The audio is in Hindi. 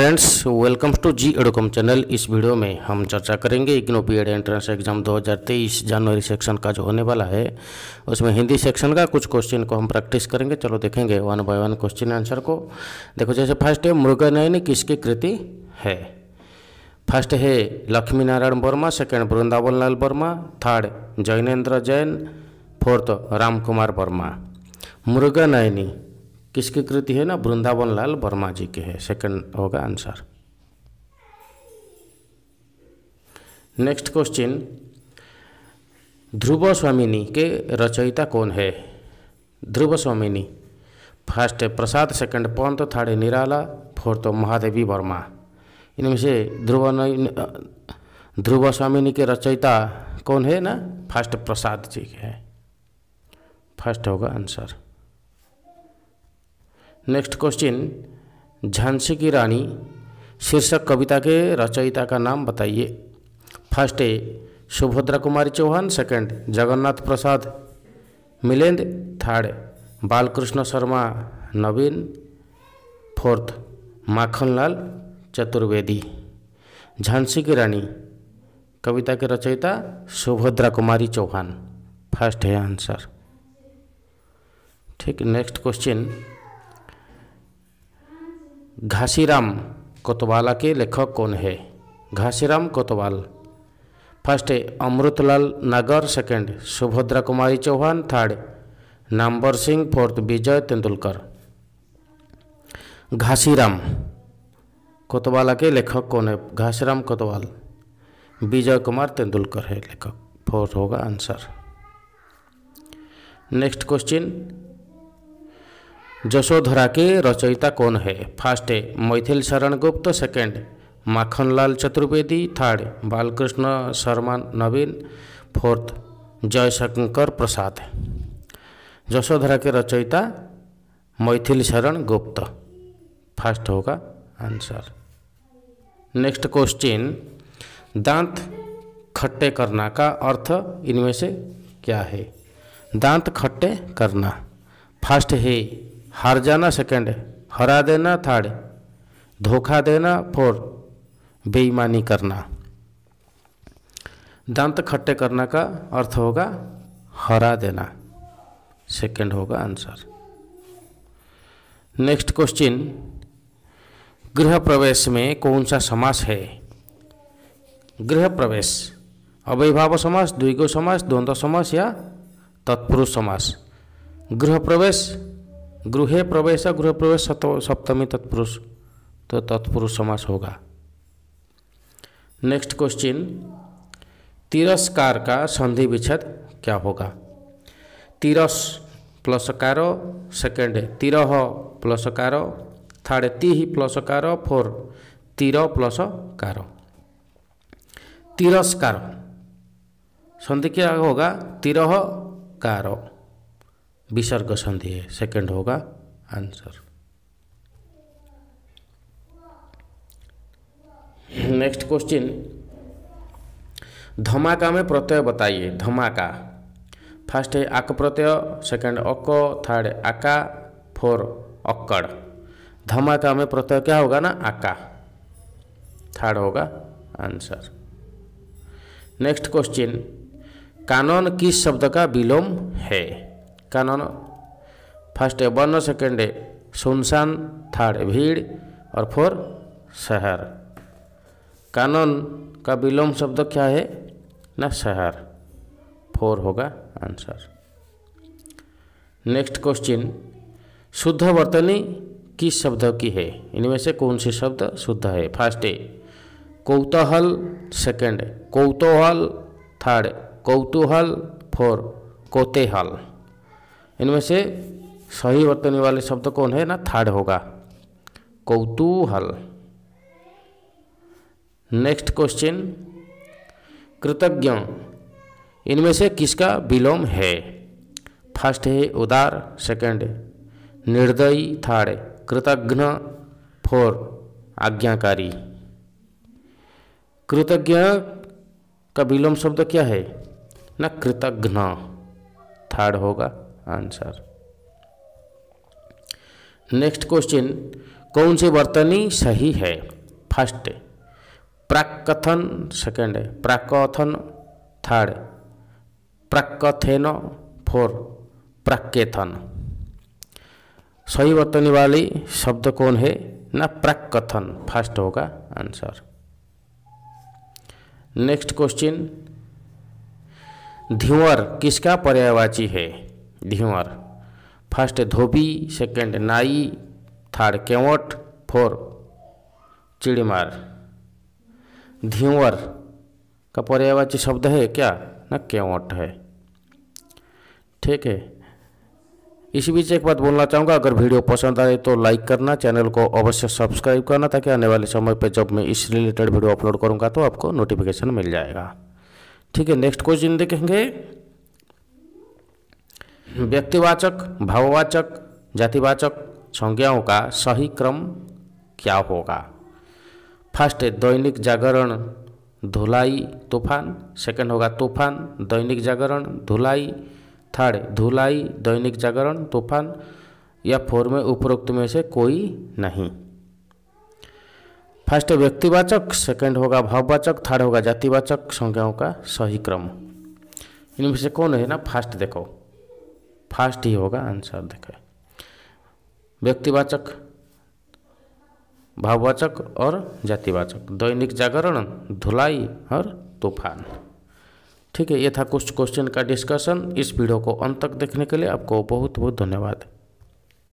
friends welcome to G Edocom channel इस वीडियो में हम चर्चा करेंगे IGNOU B Ed entrance exam 2023 जनवरी सेक्शन का जो होने वाला है उसमें हिंदी सेक्शन का कुछ क्वेश्चन को हम प्रैक्टिस करेंगे चलो देखेंगे one by one question answer को देखो जैसे फर्स्ट है मृगनयन किसकी कृति है फर्स्ट है Lakshmi Narayan Verma second Vrindavan Lal Verma third Jainendra Jain fourth Ram Kumar Verma Mrignayani किसकी कृति है ना वृंदावन लाल वर्मा जी के है सेकंड होगा आंसर नेक्स्ट क्वेश्चन ध्रुव स्वामिनी के रचयिता कौन है ध्रुव स्वामिनी फर्स्ट है Prasad second Pant third Nirala fourth Mahadevi Verma इनमें से ध्रुव ध्रुव स्वामिनी के रचयिता कौन है ना फर्स्ट प्रसाद जी के है फर्स्ट होगा आंसर नेक्स्ट क्वेश्चन झांसी की रानी शीर्षक कविता के रचयिता का नाम बताइए first A Subhadra Kumari Chauhan second Jagannath Prasad Milind third Balkrishna Sharma Naveen fourth Makhanlal Chaturvedi Jhansi की रानी कविता के रचयिता सुभद्रा कुमारी चौहान फर्स्ट है आंसर ठीक नेक्स्ट क्वेश्चन घासीराम कोतवाला के लेखक कौन है घासीराम कोतवाल फर्स्ट है Amritlal Nagar second Subhadra Kumari Chauhan third Namvar Singh fourth Vijay Tendulkar Ghasiram Kotwal के लेखक कौन है घासीराम कोतवाल विजय कुमार तेंदुलकर है लेखक फोर्थ होगा आंसर नेक्स्ट क्वेश्चन जशोधरा के रचयिता कौन है फर्स्ट है Maithil Sharan Gupt second Makhanlal Chaturvedi third Balkrishna Sharma Naveen fourth Jaishankar Prasad Yashodhara के रचयिता मैथिल शरण गुप्त फर्स्ट होगा आंसर नेक्स्ट क्वेश्चन दांत खट्टे करना का अर्थ इनमें से क्या है दांत खट्टे करना फर्स्ट है हार जाना सेकेंड है हरा देना थर्ड धोखा देना फोर बेईमानी करना दांत खट्टे करना का अर्थ होगा हरा देना सेकेंड होगा आंसर नेक्स्ट क्वेश्चन गृह प्रवेश में कौन सा समास है गृह प्रवेश अवैभाव समास द्विगो समास द्वंद्व समास या तत्पुरुष समास गृह प्रवेश गृह प्रवेश गृह प्रवेश सप्तमी तत्पुरुष तो तत्पुरुष समास होगा नेक्स्ट क्वेश्चन तिरस्कार का संधि विच्छेद क्या होगा तिरस प्लस कार सेकेंड तिरह प्लस कार थर्ड तिह प्लस कार फोर तिर प्लस कार तिरस्कार संधि क्या होगा तिरह कार विसर्ग संधि है सेकंड होगा आंसर नेक्स्ट क्वेश्चन धमाका में प्रत्यय बताइए धमाका फर्स्ट है आक प्रत्यय सेकंड अक थर्ड आका फोर अक्कड़ धमाका में प्रत्यय क्या होगा ना आका थर्ड होगा आंसर नेक्स्ट क्वेश्चन कानन किस शब्द का विलोम है कानन फर्स्ट है वर्ण सेकेंड है सुनसान थर्ड भीड़ और फोर शहर कानन का विलोम शब्द क्या है ना शहर फोर होगा आंसर नेक्स्ट क्वेश्चन शुद्ध वर्तनी किस शब्द की है इनमें से कौन सी शब्द शुद्ध है फर्स्ट है कौतूहल सेकेंड कौतूहल थर्ड कौतूहल फोर कोतेहल इनमें से सही वर्तनी वाले शब्द कौन है ना थर्ड होगा कौतूहल नेक्स्ट क्वेश्चन कृतज्ञ इनमें से किसका विलोम है फर्स्ट है उदार सेकंड निर्दयी थर्ड कृतज्ञ फोर आज्ञाकारी कृतज्ञ का विलोम शब्द क्या है ना कृतघ्न थर्ड होगा आंसर नेक्स्ट क्वेश्चन कौन सी वर्तनी सही है फर्स्ट प्राकथन सेकेंड है प्राकथन थर्ड प्राकथेन फोर प्राकेथन सही वर्तनी वाली शब्द कौन है ना प्राकथन फर्स्ट होगा आंसर नेक्स्ट क्वेश्चन ध्युअर किसका पर्यायवाची है धीवर फर्स्ट धोबी सेकंड नाई थर्ड केवट फोर चिड़ीमार धीवर का पर्यायवाची शब्द है क्या ना केवट है ठीक है इसी बीच एक बात बोलना चाहूँगा अगर वीडियो पसंद आए तो लाइक करना चैनल को अवश्य सब्सक्राइब करना ताकि आने वाले समय पर जब मैं इस रिलेटेड वीडियो अपलोड करूँगा तो आपको नोटिफिकेशन मिल जाएगा ठीक है नेक्स्ट क्वेश्चन देखेंगे व्यक्तिवाचक भाववाचक जातिवाचक संज्ञाओं का सही क्रम क्या होगा फर्स्ट दैनिक जागरण धुलाई तूफान सेकंड होगा तूफान दैनिक जागरण धुलाई थर्ड धुलाई दैनिक जागरण तूफान या फोर में उपरोक्त में से कोई नहीं फर्स्ट व्यक्तिवाचक सेकंड होगा भाववाचक थर्ड होगा जातिवाचक संज्ञाओं का सही क्रम इनमें से कौन है ना फर्स्ट देखो फास्ट ही होगा आंसर देखें व्यक्तिवाचक भाववाचक और जातिवाचक दैनिक जागरण धुलाई और तूफान ठीक है ये था कुछ क्वेश्चन का डिस्कशन इस वीडियो को अंत तक देखने के लिए आपको बहुत बहुत धन्यवाद